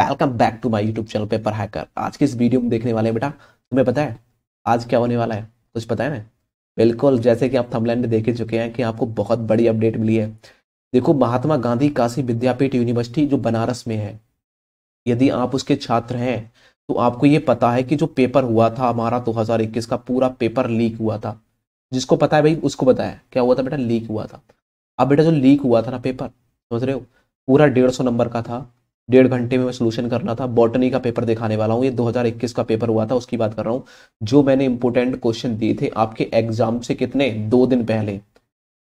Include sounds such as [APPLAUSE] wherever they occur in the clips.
welcome back to my YouTube channel paper hacker आज के इस वीडियो में देखने वाले हैं बेटा तुम्हें पता है आज क्या होने वाला है कुछ पता है ना बिल्कुल जैसे कि आप थमलैंड में देख ही चुके हैं कि आपको बहुत बड़ी अपडेट मिली है देखो महात्मा गांधी काशी विद्यापीठ यूनिवर्सिटी जो बनारस में है यदि आप उसके छात्र हैं तो आपको ये पता है कि जो पेपर हुआ था हमारा दो का पूरा पेपर लीक हुआ था जिसको पता है भाई उसको बताया क्या हुआ था बेटा लीक हुआ था अब बेटा जो लीक हुआ था ना पेपर समझ रहे हो पूरा डेढ़ सौ नंबर का था डेढ़ घंटे में सोल्यूशन करना था बॉटनी का पेपर दिखाने वाला हूँ ये 2021 का पेपर हुआ था उसकी बात कर रहा हूँ जो मैंने इंपोर्टेंट क्वेश्चन दिए थे आपके एग्जाम से कितने दो दिन पहले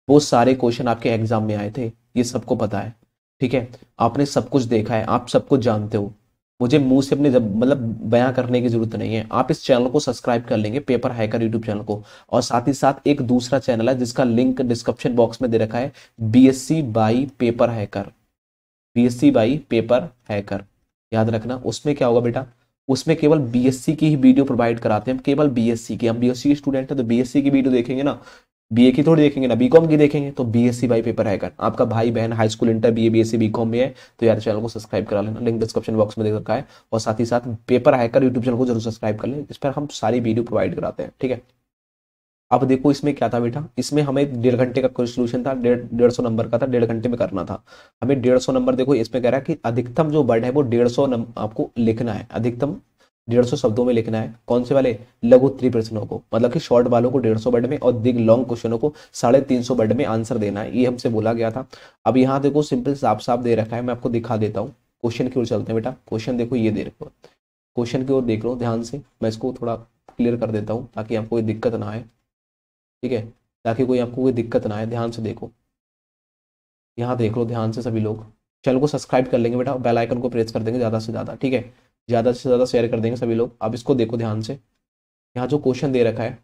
वो सारे क्वेश्चन आपके एग्जाम में आए थे ये सबको पता है ठीक है आपने सब कुछ देखा है आप सब कुछ जानते हो मुझे मुंह से अपने मतलब बयां करने की जरूरत नहीं है आप इस चैनल को सब्सक्राइब कर लेंगे पेपर हैकर यूट्यूब चैनल को और साथ ही साथ एक दूसरा चैनल है जिसका लिंक डिस्क्रिप्शन बॉक्स में दे रखा है B S C by paper hacker BSc by paper hacker याद रखना उसमें क्या होगा बेटा उसमें केवल बीएससी की ही वीडियो प्रोवाइड कराते हैं केवल बीएससी की हम बीएससी के स्टूडेंट हैं तो बीएससी की वीडियो देखेंगे ना बीए की थोड़ी देखेंगे ना बीकॉम की देखेंगे तो बीएससी बाई पेपर हैकर आपका भाई बहन high school inter BA BSc BCom में है तो यार चैनल को सब्सक्राइब करा लेना लिंक डिस्क्रिप्शन बॉक्स में देख रखा है और साथ ही साथ पेपर हैकर यूट्यूब चैनल को जरूर सब्सक्राइब कर लें इस पर हम सारी वीडियो प्रोवाइड कराते हैं ठीक है अब देखो इसमें क्या था बेटा इसमें हमें डेढ़ घंटे का कोई सोल्यूशन था डेढ़ डेढ़ सौ नंबर का था डेढ़ घंटे में करना था हमें डेढ़ सौ नंबर देखो इसमें कह रहा है कि अधिकतम जो वर्ड है वो डेढ़ सौ आपको लिखना है अधिकतम डेढ़ सौ शब्दों में लिखना है कौन से वाले लघु त्री प्रश्नों को मतलब कि शॉर्ट वालों को डेढ़ सौ वर्ड में और दिग लॉन्ग क्वेश्चनों को साढ़े तीन सौ वर्ड में आंसर देना है ये हमसे बोला गया था अब यहाँ देखो सिंपल साफ साफ दे रखा है मैं आपको दिखा देता हूँ क्वेश्चन की ओर चलते हैं बेटा क्वेश्चन देखो ये दे रखो क्वेश्चन की ओर देख लो ध्यान से मैं इसको थोड़ा क्लियर कर देता हूँ ताकि आपको कोई दिक्कत ना आए ठीक है ताकि कोई आपको कोई दिक्कत ना आए ध्यान से देखो यहाँ देख लो ध्यान से सभी लोग चैनल को सब्सक्राइब कर लेंगे बेटा बेल आइकन को प्रेस कर देंगे ज़्यादा से ज़्यादा ठीक है ज़्यादा से ज़्यादा शेयर कर देंगे सभी लोग अब इसको देखो ध्यान से यहाँ जो क्वेश्चन दे रखा है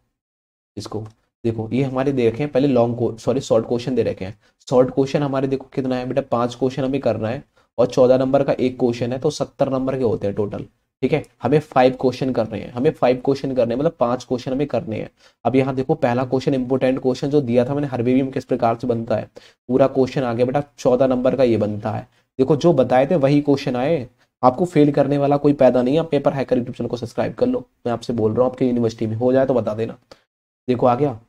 इसको देखो ये हमारे दे रखे हैं पहले लॉन्ग सॉरी शॉर्ट क्वेश्चन दे रखे हैं शॉर्ट क्वेश्चन हमारे देखो कितना है बेटा पाँच क्वेश्चन हमें करना है और चौदह नंबर का एक क्वेश्चन है तो सत्तर नंबर के होते हैं टोटल ठीक है हमें फाइव क्वेश्चन करने हैं हमें फाइव क्वेश्चन करने हैं मतलब पांच क्वेश्चन हमें करने हैं अब यहाँ देखो पहला क्वेश्चन इंपोर्टेंट क्वेश्चन जो दिया था मैंने में किस प्रकार से बनता है पूरा क्वेश्चन आ गया बेटा चौदह नंबर का ये बनता है देखो जो बताए थे वही क्वेश्चन आए आपको फेल करने वाला कोई पैदा नहीं है आप पेपर हैकर यूट्यूब चैनल को सब्सक्राइब कर लो मैं आपसे बोल रहा हूँ आपके यूनिवर्सिटी में हो जाए तो बता देना देखो आ गया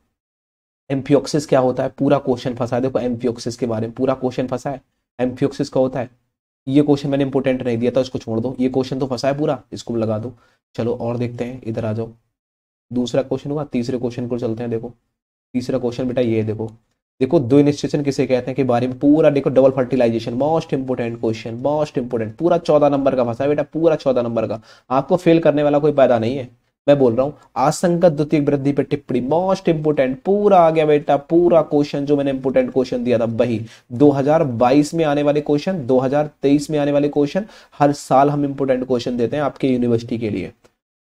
एम्फियोक्सिस क्या होता है पूरा क्वेश्चन फंसा है देखो एम्फियोक्सिस के बारे में पूरा क्वेश्चन फंसा है एम्फियोक्सिस का होता है ये क्वेश्चन मैंने इंपोर्टेंट नहीं दिया था इसको छोड़ दो ये क्वेश्चन तो फंसा है पूरा इसको लगा दो चलो और देखते हैं इधर आ जाओ दूसरा क्वेश्चन हुआ तीसरे क्वेश्चन को चलते हैं देखो तीसरा क्वेश्चन बेटा ये देखो देखो दो इन्स्टेशन किसे कहते हैं कि बारे में पूरा देखो double fertilization most important question most important पूरा चौदह नंबर का फंसा है बेटा पूरा चौदह नंबर का आपको फेल करने वाला कोई पैदा नहीं है मैं बोल रहा हूँ आसंगत द्वितीय वृद्धि पर टिप्पणी मोस्ट इंपोर्टेंट पूरा आ गया बेटा पूरा क्वेश्चन जो मैंने इंपोर्टेंट क्वेश्चन दिया था वही 2022 में आने वाले क्वेश्चन 2023 में आने वाले क्वेश्चन हर साल हम इंपोर्टेंट क्वेश्चन देते हैं आपके यूनिवर्सिटी के लिए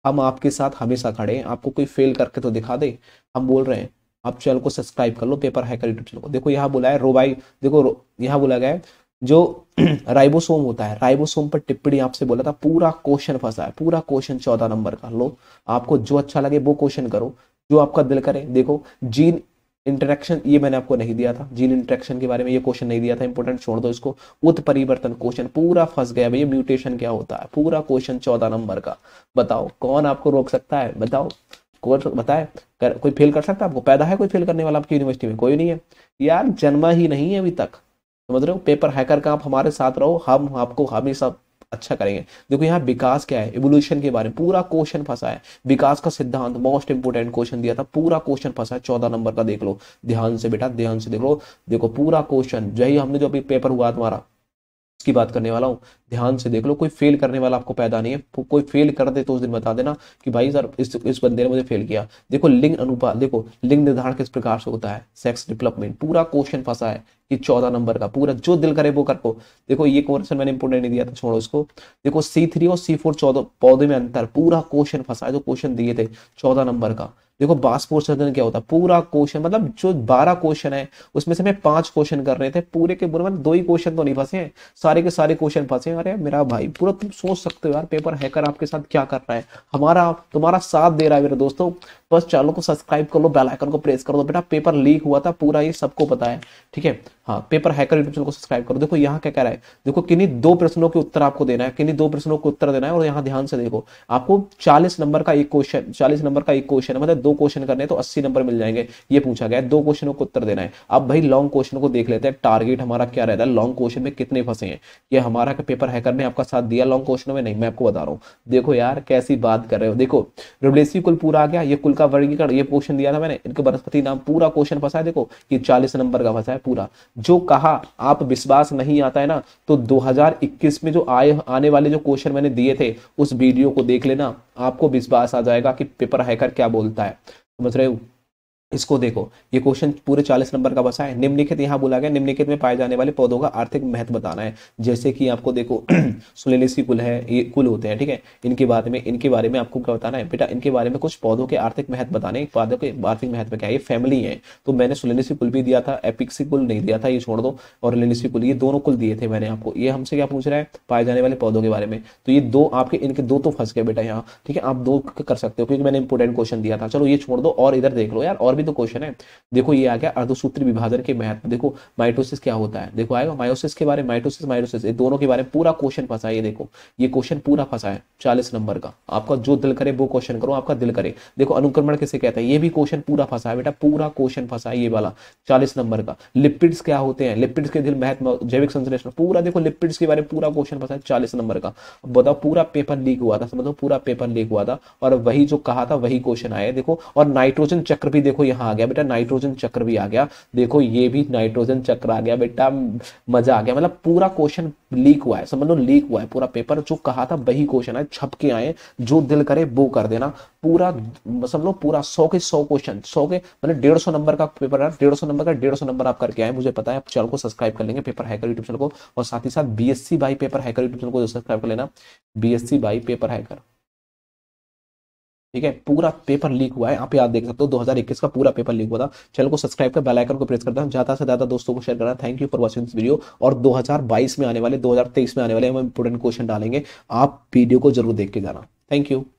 हम आपके साथ हमेशा खड़े हैं आपको कोई फेल करके तो दिखा दे हम बोल रहे हैं आप चैनल को सब्सक्राइब कर लो पेपर हैकर यूट्यूब चैनल को देखो यहाँ बुलाया रोबाई देखो यहाँ बोला गया जो [CLEARS THROAT] राइबोसोम होता है राइबोसोम पर टिप्पणी आपसे बोला था पूरा क्वेश्चन फंसा है पूरा क्वेश्चन चौदह नंबर का लो आपको जो अच्छा लगे वो क्वेश्चन करो जो आपका दिल करे देखो जीन इंटरेक्शन ये मैंने आपको नहीं दिया था जीन इंटरेक्शन के बारे में ये क्वेश्चन नहीं दिया था इंपॉर्टेंट छोड़ दो इसको उत्परिवर्तन क्वेश्चन पूरा फंस गया भैया म्यूटेशन क्या होता है पूरा क्वेश्चन चौदह नंबर का बताओ कौन आपको रोक सकता है बताओ तो बताए कर, कोई फेल कर सकता है आपको पैदा है कोई फेल करने वाला आपकी यूनिवर्सिटी में कोई नहीं है यार जन्मा ही नहीं है अभी तक समझ रहे हो पेपर हैकर का आप हमारे साथ रहो हम आपको हमेशा अच्छा करेंगे देखो यहाँ विकास क्या है इवोल्यूशन के बारे में पूरा क्वेश्चन फंसा है विकास का सिद्धांत मोस्ट इंपोर्टेंट क्वेश्चन दिया था पूरा क्वेश्चन फंसा है चौदह नंबर का देख लो ध्यान से बेटा ध्यान से देख लो देखो पूरा क्वेश्चन यही हमने जो अभी पेपर हुआ तुम्हारा की बात करने वाला हूँ ध्यान से देख लो कोई फेल करने वाला आपको पैदा नहीं है कोई फेल कर दे तो उस दिन बता देना कि भाई सर इस इस बंदे ने मुझे फेल किया देखो लिंग अनुपात देखो लिंग निर्धारण किस प्रकार से होता है सेक्स डेवलपमेंट पूरा क्वेश्चन फंसा है कि चौदह नंबर का पूरा जो दिल करे वो कर को देखो ये क्वेश्चन मैंने इंपोर्टेंट नहीं दिया था छोड़ो इसको देखो सी और सी फोर पौधे में अंतर पूरा क्वेश्चन फंसा है जो क्वेश्चन दिए थे चौदह नंबर का देखो बास सर्जन क्या होता है पूरा क्वेश्चन मतलब जो बारह क्वेश्चन है उसमें से मैं पांच क्वेश्चन कर रहे थे पूरे के पूरे मतलब दो ही क्वेश्चन तो नहीं फंसे हैं सारे के सारे क्वेश्चन फंसे हैं अरे मेरा भाई पूरा तुम सोच सकते हो यार पेपर हैकर आपके साथ क्या कर रहा है हमारा तुम्हारा साथ दे रहा है मेरे दोस्तों बस चैनल को सब्सक्राइब कर लो बेल आइकन को प्रेस कर दो बेटा पेपर लीक हुआ था पूरा ये सबको पता है ठीक है हाँ पेपर हैकर यूट्यूब चैनल को सब्सक्राइब करो देखो यहाँ क्या कह रहा है देखो किन्हीं दो प्रश्नों के उत्तर आपको देना है किन्हीं दो प्रश्नों को उत्तर देना है और यहाँ ध्यान से देखो आपको चालीस नंबर का एक क्वेश्चन चालीस नंबर का एक क्वेश्चन मतलब दो क्वेश्चन करने तो अस्सी नंबर मिल जाएंगे ये पूछा गया है दो क्वेश्चनों को उत्तर देना है अब भाई लॉन्ग क्वेश्चन को देख लेते हैं टारगेट हमारा क्या रहता है लॉन्ग क्वेश्चन में कितने फंसे हैं ये हमारा पेपर हैकर ने आपका साथ दिया लॉन्ग क्वेश्चन में नहीं मैं आपको बता रहा हूँ देखो यार कैसी बात कर रहे हो देखो रिप्लेसी कुल पूरा आ गया ये कुल का इसका वर्गीकरण ये क्वेश्चन दिया था मैंने इनके वनस्पति नाम पूरा क्वेश्चन फंसा है देखो ये चालीस नंबर का फंसा है पूरा जो कहा आप विश्वास नहीं आता है ना तो 2021 में जो आए आने वाले जो क्वेश्चन मैंने दिए थे उस वीडियो को देख लेना आपको विश्वास आ जाएगा कि पेपर हैकर क्या बोलता है समझ रहे हो इसको देखो ये क्वेश्चन पूरे चालीस नंबर का बसा है निम्नलिखित यहाँ बोला गया निम्नलिखित में पाए जाने वाले पौधों का आर्थिक महत्व बताना है जैसे कि आपको देखो [CLEARS THROAT] सुलेलेसी कुल है ये कुल होते हैं ठीक है इनके बारे में इनके बारे में आपको क्या बताना है बेटा इनके बारे में कुछ पौधों के आर्थिक महत्व बताने पौधों के आर्थिक महत्व क्या है ये फैमिली है तो मैंने सुलेलेसी कुल भी दिया था एपिक्सी कुल नहीं दिया था ये छोड़ दो और लेलेसी कुल ये दोनों कुल दिए थे मैंने आपको ये हमसे क्या पूछ रहा है पाए जाने वाले पौधों के बारे में तो ये दो आपके इनके दो तो फंस गए बेटा यहाँ ठीक है आप दो कर सकते हो क्योंकि मैंने इंपोर्टेंट क्वेश्चन दिया था चलो ये छोड़ दो और इधर देख लो यार और और भी तो क्वेश्चन है देखो ये आ गया अर्धसूत्री विभाजन के महत्व देखो माइटोसिस क्या होता है देखो आएगा मायोसिस के बारे में माइटोसिस माइटोसिस दोनों के बारे में पूरा क्वेश्चन फंसा है ये देखो ये क्वेश्चन पूरा फंसा है चालीस नंबर का आपका जो दिल करे वो क्वेश्चन करो आपका दिल करे देखो अनुक्रमण कैसे कहते हैं ये भी क्वेश्चन पूरा फंसा है बेटा पूरा क्वेश्चन फंसा है ये वाला चालीस नंबर का लिपिड्स क्या होते हैं लिपिड्स के दिल महत्व जैविक संश्लेषण पूरा देखो लिपिड्स के बारे में पूरा क्वेश्चन फंसा है चालीस नंबर का बताओ पूरा पेपर लीक हुआ था समझो पूरा पेपर लीक हुआ था और वही जो कहा था वही क्वेश्चन आया देखो और नाइट्रोजन चक्र भी देखो यहाँ आ गया बेटा नाइट्रोजन चक्र भी आ गया देखो ये भी नाइट्रोजन चक्र आ गया बेटा मजा आ गया मतलब पूरा क्वेश्चन लीक हुआ है समझ लो लीक हुआ है पूरा पेपर जो कहा था वही क्वेश्चन है छप के आए जो दिल करे वो कर देना पूरा समझ लो पूरा सौ के सौ क्वेश्चन सौ के मतलब डेढ़ सौ नंबर का पेपर है डेढ़ सौ नंबर का डेढ़ सौ नंबर आप करके आए मुझे पता है आप चैनल को सब्सक्राइब कर लेंगे पेपर हैकर यूट्यूब चैनल को और साथ ही साथ B S C by paper hacker YouTube channel को सब्सक्राइब कर लेना B S C by paper hacker ठीक है पूरा पेपर लीक हुआ है आप याद देख सकते हो 2021 का पूरा पेपर लीक हुआ था चैनल को सब्सक्राइब कर बेल आइकन को प्रेस करता हूँ ज्यादा से ज्यादा दोस्तों को शेयर करना thank you for watching this video और 2022 में आने वाले 2023 में आने वाले हम इंपोर्टेंट क्वेश्चन डालेंगे आप वीडियो को जरूर देख के जाना थैंक यू